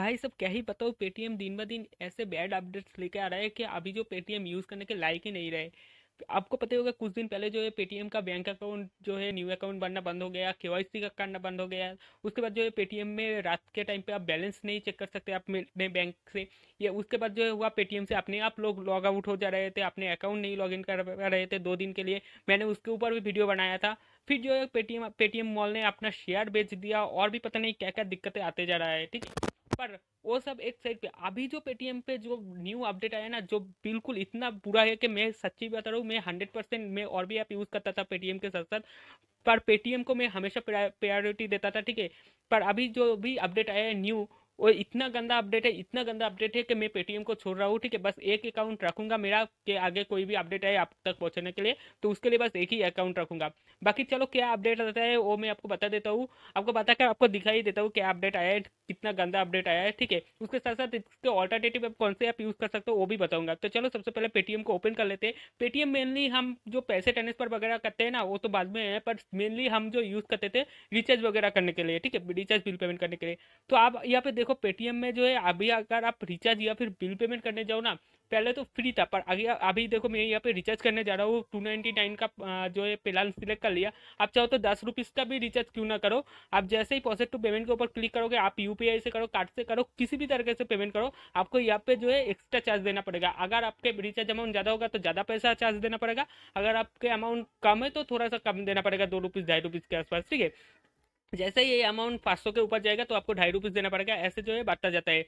भाई सब क्या ही बताओ पेटीएम दिन ब दिन ऐसे बैड अपडेट्स लेके आ रहा है कि अभी जो पेटीएम यूज़ करने के लायक ही नहीं रहे आपको पता होगा कुछ दिन पहले जो है पेटीएम का बैंक अकाउंट जो है न्यू अकाउंट बनना बंद हो गया के वाई सी का करना बंद हो गया उसके बाद जो है पेटीएम में रात के टाइम पे आप बैलेंस नहीं चेक कर सकते आप अपने बैंक से या उसके बाद जो है हुआ पेटीएम से अपने आप लोग लॉग आउट हो जा रहे थे अपने अकाउंट नहीं लॉग इन कर रहे थे दो दिन के लिए मैंने उसके ऊपर भी वीडियो बनाया था फिर जो है पेटीएम पेटीएम मॉल ने अपना शेयर बेच दिया और भी पता नहीं क्या क्या दिक्कतें आते जा रहा है ठीक है पर वो सब एक साइड पे अभी जो पेटीएम पे जो न्यू अपडेट आया ना जो बिल्कुल इतना बुरा है कि मैं सच्ची बता रहा हूँ मैं हंड्रेड परसेंट मैं और भी ऐप यूज़ करता था पेटीएम के साथ साथ पर पेटीएम को मैं हमेशा प्रायोरिटी देता था ठीक है पर अभी जो भी अपडेट आया है न्यू वो इतना गंदा अपडेट है इतना गंदा अपडेट है कि मैं पेटीएम को छोड़ रहा हूँ ठीक है बस एक अकाउंट रखूंगा मेरा के आगे कोई भी अपडेट आए आप तक पहुँचने के लिए तो उसके लिए बस एक ही अकाउंट रखूंगा बाकी चलो क्या अपडेट रहता है वो मैं आपको बता देता हूँ आपको बता कर आपको दिखाई देता हूँ क्या अपडेट आया है कितना गंदा अपडेट आया है ठीक है उसके साथ साथ इसके ऑल्टरनेटिव आप कौन से आप यूज़ कर सकते हो वो भी बताऊंगा तो चलो सबसे पहले पेटीएम को ओपन कर लेते हैं पेटीएम मेनली हम जो पैसे ट्रांसफर वगैरह करते हैं ना वो तो बाद में है पर मेनली हम जो यूज़ करते थे रिचार्ज वगैरह करने के लिए ठीक है रिचार्ज बिल पेमेंट करने के लिए तो आप यहाँ पे देखो देखो पेटीएम में जो है अभी अगर आप रिचार्ज या फिर बिल पेमेंट करने जाओ ना पहले तो फ्री था पर अभी अभी देखो मैं यहाँ पे रिचार्ज करने जा रहा हूँ टू नाइन्टी नाइन का जो है प्लान सिलेक्ट कर लिया आप चाहो तो दस रुपीज़ का भी रिचार्ज क्यों ना करो आप जैसे ही पॉजिट टू पेमेंट के ऊपर क्लिक करोगे आप यू से करो कार्ड से करो किसी भी तरीके से पेमेंट करो आपको यहाँ पे जो है एक्स्ट्रा चार्ज देना पड़ेगा अगर आपके रिचार्ज अमाउंट ज़्यादा होगा तो ज़्यादा पैसा चार्ज देना पड़ेगा अगर आपके अमाउंट कम है तो थोड़ा सा कम देना पड़ेगा दो रुपीज़ ढाई रुपीज़ के आसपास ठीक है जैसे ये अमाउंट पाँच सौ के ऊपर जाएगा तो आपको ढाई रुपीज़ देना पड़ेगा ऐसे जो है बढ़ता जाता है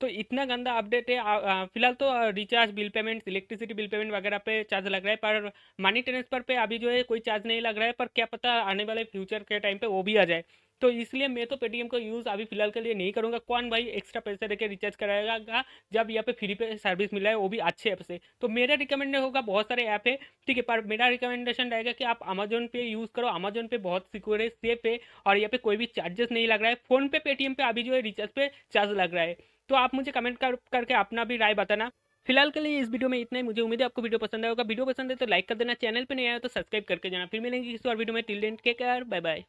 तो इतना गंदा अपडेट है फिलहाल तो recharge bill payment electricity bill payment वगैरह पे चार्ज लग रहा है पर मनी ट्रांसफर पे अभी जो है कोई चार्ज नहीं लग रहा है पर क्या पता आने वाले फ्यूचर के टाइम पे वो भी आ जाए तो इसलिए मैं तो पेटीएम का यूज़ अभी फिलहाल के लिए नहीं करूँगा कौन भाई एक्स्ट्रा पैसे देकर रिचार्ज कराएगा जब यहाँ पे फ्री पे सर्विस मिला है वो भी अच्छे ऐप से तो मेरा रिकमेंड होगा बहुत सारे ऐप है ठीक है पर मेरा रिकमेंडेशन रहेगा कि आप अमेजोन पे यूज़ करो अमेजोन पे बहुत सिक्योर है सेफ है और यहाँ पे कोई भी चार्जेस नहीं लग रहा है फोन पे पेटीएम पे अभी जो है रिचार्ज पे चार्ज लग रहा है तो आप मुझे कमेंट कर करके अपना भी राय बताना फिलहाल के लिए इस वीडियो में इतना ही मुझे उम्मीद है आपको वीडियो पसंद आएगा वीडियो पसंद है तो लाइक कर देना चैनल पर नहीं आया तो सब्सक्राइब करके जाना फिर मिलेंगे किसी और वीडियो में टिल डेंट के कर बाय बाय